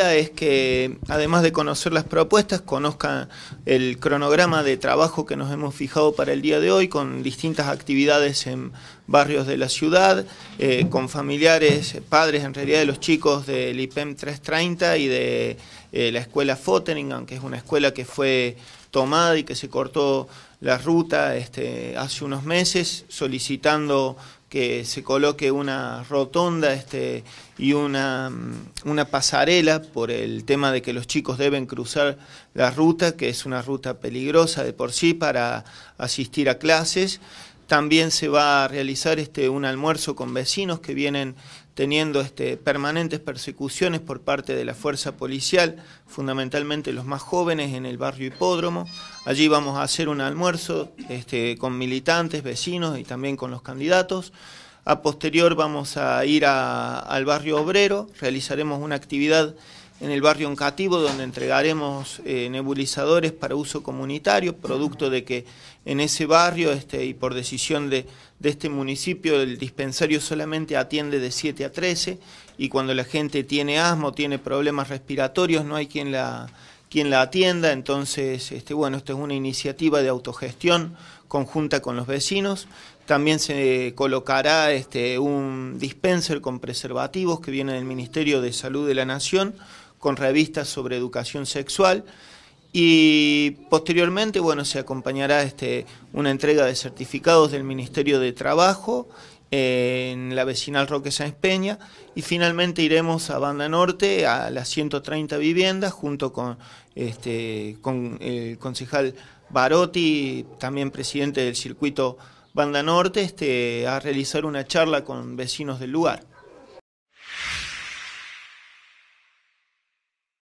es que además de conocer las propuestas, conozcan el cronograma de trabajo que nos hemos fijado para el día de hoy con distintas actividades en barrios de la ciudad, eh, con familiares, padres en realidad de los chicos del IPEM 330 y de eh, la escuela Fotteningham, que es una escuela que fue tomada y que se cortó la ruta este, hace unos meses solicitando que se coloque una rotonda este, y una, mm, una, pasarela por el tema de que los chicos deben cruzar la ruta, que es una ruta peligrosa de por sí para asistir a clases. También se va a realizar este, un almuerzo con vecinos que vienen teniendo este, permanentes persecuciones por parte de la fuerza policial, fundamentalmente los más jóvenes en el barrio Hipódromo. Allí vamos a hacer un almuerzo este, con militantes, vecinos y también con los candidatos. A posterior vamos a ir al barrio obrero, realizaremos una actividad en el barrio encativo donde entregaremos eh, nebulizadores para uso comunitario, producto de que en ese barrio este, y por decisión de, de, este municipio el dispensario solamente atiende de 7 a 13 y cuando la gente tiene asma tiene problemas respiratorios no hay quien la quien la atienda. Entonces, este, bueno, esta es una iniciativa de autogestión conjunta con los vecinos. También se colocará este, un dispenser con preservativos que viene del Ministerio de Salud de la Nación, con revistas sobre educación sexual. Y posteriormente, bueno, se acompañará este, una entrega de certificados del Ministerio de Trabajo eh, en la vecinal Roque Sáenz Peña y finalmente iremos a Banda Norte a las 130 viviendas junto con, este, con el concejal Barotti, también presidente del circuito Banda Norte, este, a realizar una charla con vecinos del lugar.